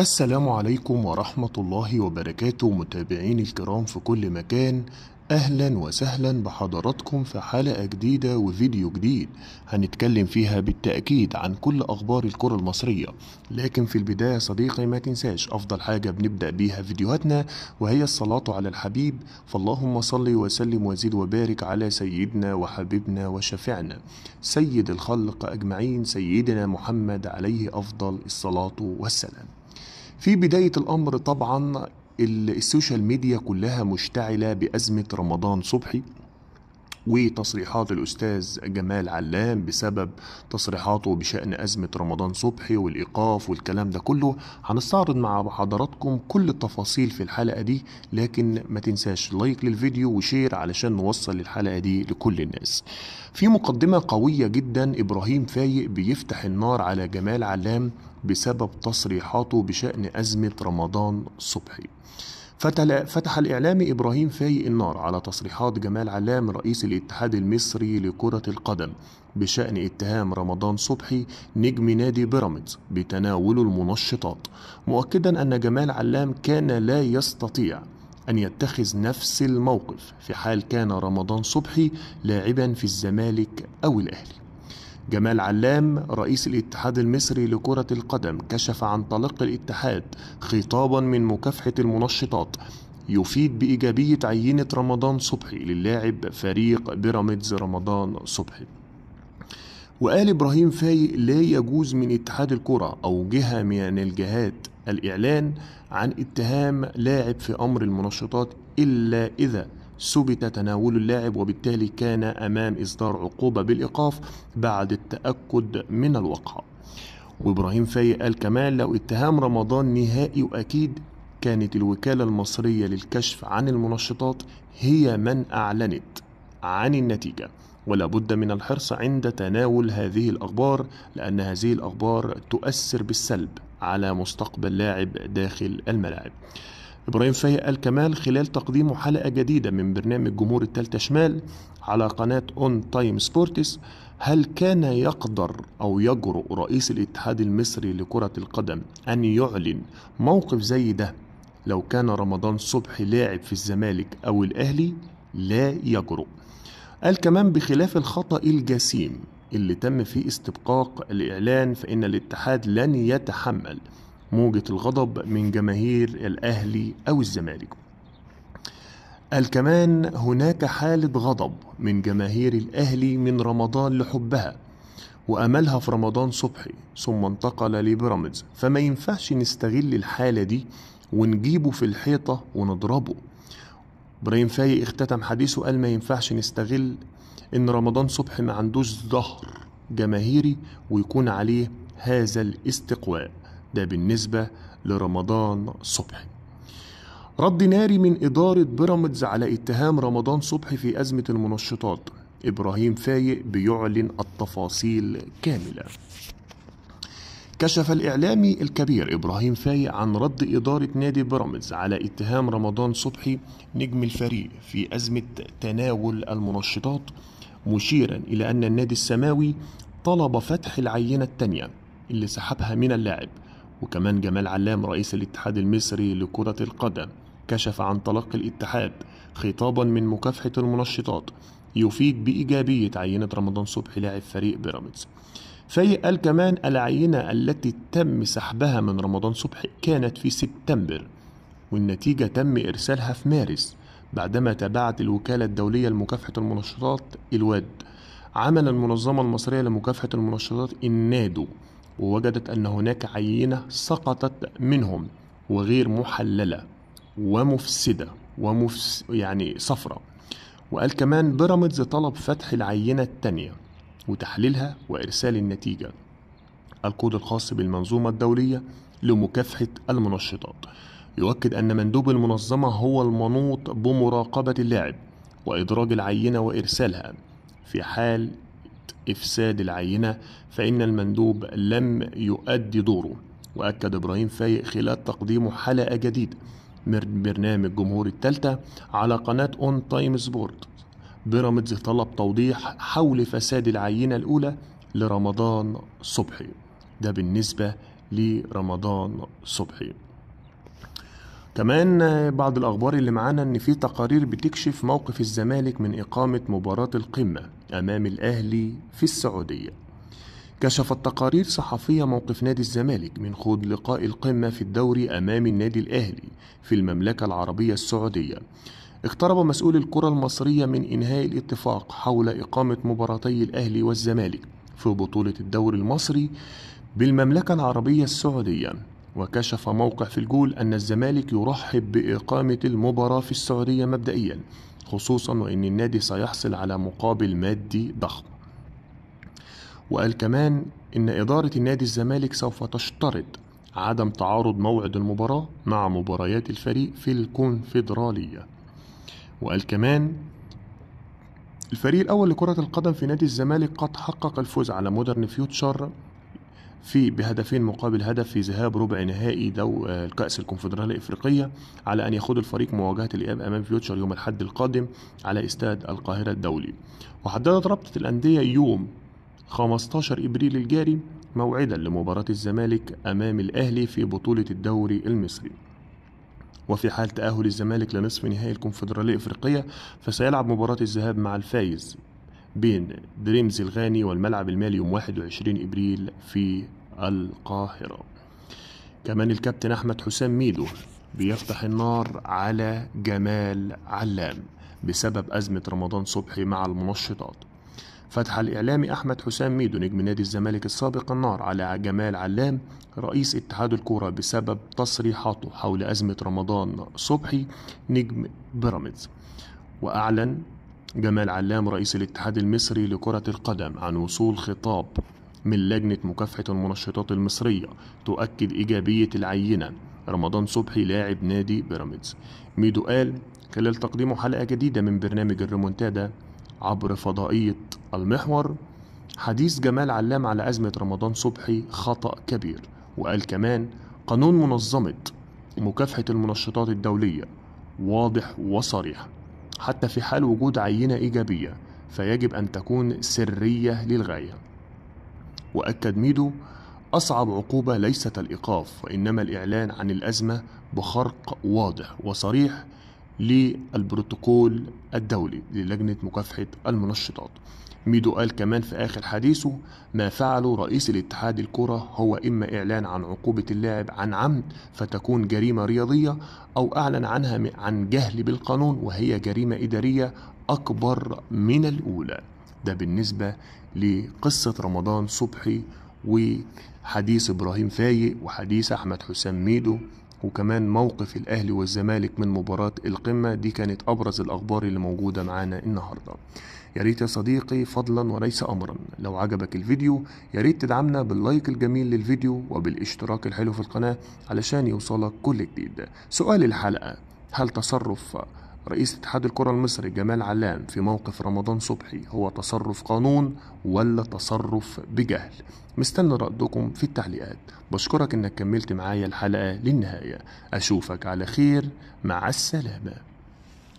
السلام عليكم ورحمة الله وبركاته متابعين الكرام في كل مكان أهلا وسهلا بحضراتكم في حلقة جديدة وفيديو جديد هنتكلم فيها بالتأكيد عن كل أخبار الكرة المصرية لكن في البداية صديقي ما تنساش أفضل حاجة بنبدأ بيها فيديوهاتنا وهي الصلاة على الحبيب فاللهم صل وسلم وزد وبارك على سيدنا وحبيبنا وشفعنا سيد الخلق أجمعين سيدنا محمد عليه أفضل الصلاة والسلام في بداية الأمر طبعا السوشيال ميديا كلها مشتعلة بأزمة رمضان صبحي وتصريحات الأستاذ جمال علام بسبب تصريحاته بشأن أزمة رمضان صبحي والإيقاف والكلام ده كله هنستعرض مع حضراتكم كل التفاصيل في الحلقة دي لكن ما تنساش لايك للفيديو وشير علشان نوصل الحلقة دي لكل الناس في مقدمة قوية جدا إبراهيم فايق بيفتح النار على جمال علام بسبب تصريحاته بشأن أزمة رمضان صبحي فتح الإعلامي إبراهيم فاي النار على تصريحات جمال علام رئيس الاتحاد المصري لكرة القدم بشأن اتهام رمضان صبحي نجم نادي بيراميدز بتناول المنشطات مؤكدا أن جمال علام كان لا يستطيع أن يتخذ نفس الموقف في حال كان رمضان صبحي لاعبا في الزمالك أو الأهلي جمال علام رئيس الاتحاد المصري لكرة القدم كشف عن طلق الاتحاد خطابا من مكافحة المنشطات يفيد بإيجابية عينة رمضان صبحي للاعب فريق بيراميدز رمضان صبحي وقال إبراهيم فايق لا يجوز من اتحاد الكرة أو جهة من الجهات الإعلان عن اتهام لاعب في أمر المنشطات إلا إذا سبت تناول اللاعب وبالتالي كان أمام إصدار عقوبة بالإيقاف بعد التأكد من الوقعة وإبراهيم فايق قال كمان لو اتهام رمضان نهائي وأكيد كانت الوكالة المصرية للكشف عن المنشطات هي من أعلنت عن النتيجة ولا بد من الحرص عند تناول هذه الأخبار لأن هذه الأخبار تؤثر بالسلب على مستقبل لاعب داخل الملاعب إبراهيم فايق الكمال خلال تقديمه حلقة جديدة من برنامج جمهور التالتة شمال على قناة أون تايم سبورتس هل كان يقدر أو يجرؤ رئيس الاتحاد المصري لكرة القدم أن يعلن موقف زي ده لو كان رمضان صبحي لاعب في الزمالك أو الأهلي لا يجرؤ قال كمان بخلاف الخطأ الجسيم اللي تم فيه استبقاق الإعلان فإن الاتحاد لن يتحمل موجة الغضب من جماهير الأهلي أو الزمالك قال كمان هناك حالة غضب من جماهير الأهلي من رمضان لحبها وأملها في رمضان صبحي ثم انتقل لبيراميدز فما ينفعش نستغل الحالة دي ونجيبه في الحيطة ونضربه إبراهيم فايق اختتم حديثه قال ما ينفعش نستغل إن رمضان صبحي ما عندوش ظهر جماهيري ويكون عليه هذا الاستقواء ده بالنسبة لرمضان صبحي رد ناري من إدارة بيراميدز على اتهام رمضان صبحي في أزمة المنشطات إبراهيم فايق بيعلن التفاصيل كاملة كشف الإعلامي الكبير إبراهيم فايق عن رد إدارة نادي بيراميدز على اتهام رمضان صبحي نجم الفريق في أزمة تناول المنشطات مشيرا إلى أن النادي السماوي طلب فتح العينة الثانية اللي سحبها من اللاعب وكمان جمال علام رئيس الاتحاد المصري لكرة القدم كشف عن تلقي الاتحاد خطابا من مكافحة المنشطات يفيد بإيجابية عينة رمضان صبحي لاعب فريق بيراميدز فايق قال كمان العينة التي تم سحبها من رمضان صبحي كانت في سبتمبر والنتيجة تم إرسالها في مارس بعدما تابعت الوكالة الدولية لمكافحة المنشطات الواد عمل المنظمة المصرية لمكافحة المنشطات النادو ووجدت أن هناك عينة سقطت منهم وغير محللة ومفسدة ومفس يعني صفرة وقال كمان بيراميدز طلب فتح العينة التانية وتحليلها وإرسال النتيجة الكود الخاص بالمنظومة الدولية لمكافحة المنشطات يؤكد أن مندوب المنظمة هو المنوط بمراقبة اللاعب وإدراج العينة وإرسالها في حال إفساد العينة فإن المندوب لم يؤدي دوره وأكد إبراهيم فايق خلال تقديمه حلقة جديدة من برنامج جمهور الثالثة على قناة أون تايم سبورت بيراميدز طلب توضيح حول فساد العينة الأولى لرمضان صبحي ده بالنسبة لرمضان صبحي كمان بعض الأخبار اللي معانا إن في تقارير بتكشف موقف الزمالك من إقامة مباراة القمة أمام الأهلي في السعودية كشفت تقارير صحفية موقف نادي الزمالك من خوض لقاء القمة في الدوري أمام النادي الأهلي في المملكة العربية السعودية اقترب مسؤول الكرة المصرية من إنهاء الاتفاق حول إقامة مباراتي الأهلي والزمالك في بطولة الدوري المصري بالمملكة العربية السعودية وكشف موقع في الجول أن الزمالك يرحب بإقامة المباراة في السعودية مبدئيا خصوصا وأن النادي سيحصل على مقابل مادي ضخم وقال كمان إن إدارة النادي الزمالك سوف تشترط عدم تعارض موعد المباراة مع مباريات الفريق في الكونفدرالية وقال كمان الفريق الأول لكرة القدم في نادي الزمالك قد حقق الفوز على مودرن فيوتشر في بهدفين مقابل هدف في ذهاب ربع نهائي دو الكأس آه، الكونفدرالية الإفريقية على أن يخوض الفريق مواجهة الإياب أمام فيوتشر يوم الأحد القادم على استاد القاهرة الدولي وحددت رابطة الأندية يوم 15 إبريل الجاري موعدا لمباراة الزمالك أمام الأهلي في بطولة الدوري المصري وفي حال تأهل الزمالك لنصف نهائي الكونفدرالية الإفريقية فسيلعب مباراة الذهاب مع الفايز بين دريمز الغاني والملعب المالي يوم 21 إبريل في القاهرة كمان الكابتن أحمد حسام ميدو بيفتح النار على جمال علام بسبب أزمة رمضان صبحي مع المنشطات فتح الإعلامي أحمد حسام ميدو نجم نادي الزمالك السابق النار على جمال علام رئيس اتحاد الكورة بسبب تصريحاته حول أزمة رمضان صبحي نجم بيراميدز وأعلن جمال علام رئيس الاتحاد المصري لكرة القدم عن وصول خطاب من لجنة مكافحة المنشطات المصرية تؤكد إيجابية العينة رمضان صبحي لاعب نادي بيراميدز ميدو قال خلال تقديمه حلقة جديدة من برنامج الريمونتادا عبر فضائية المحور حديث جمال علام على أزمة رمضان صبحي خطأ كبير وقال كمان قانون منظمة مكافحة المنشطات الدولية واضح وصريح حتى في حال وجود عينة إيجابية فيجب أن تكون سرية للغاية وأكد ميدو أصعب عقوبة ليست الإيقاف وإنما الإعلان عن الأزمة بخرق واضح وصريح للبروتوكول الدولي للجنة مكافحة المنشطات ميدو قال كمان في آخر حديثه ما فعله رئيس الاتحاد الكرة هو إما إعلان عن عقوبة اللاعب عن عمد فتكون جريمة رياضية أو أعلن عنها عن جهل بالقانون وهي جريمة إدارية أكبر من الأولى ده بالنسبة لقصة رمضان صبحي وحديث إبراهيم فايق وحديث أحمد حسام ميدو وكمان موقف الأهلي والزمالك من مباراة القمة دي كانت أبرز الأخبار اللي موجودة معانا النهاردة ياريت يا صديقي فضلا وليس أمرا لو عجبك الفيديو ياريت تدعمنا باللايك الجميل للفيديو وبالاشتراك الحلو في القناة علشان يوصلك كل جديد سؤال الحلقة هل تصرف رئيس اتحاد الكرة المصري جمال علام في موقف رمضان صبحي هو تصرف قانون ولا تصرف بجهل مستنى ردكم في التعليقات بشكرك انك كملت معايا الحلقة للنهاية اشوفك على خير مع السلامة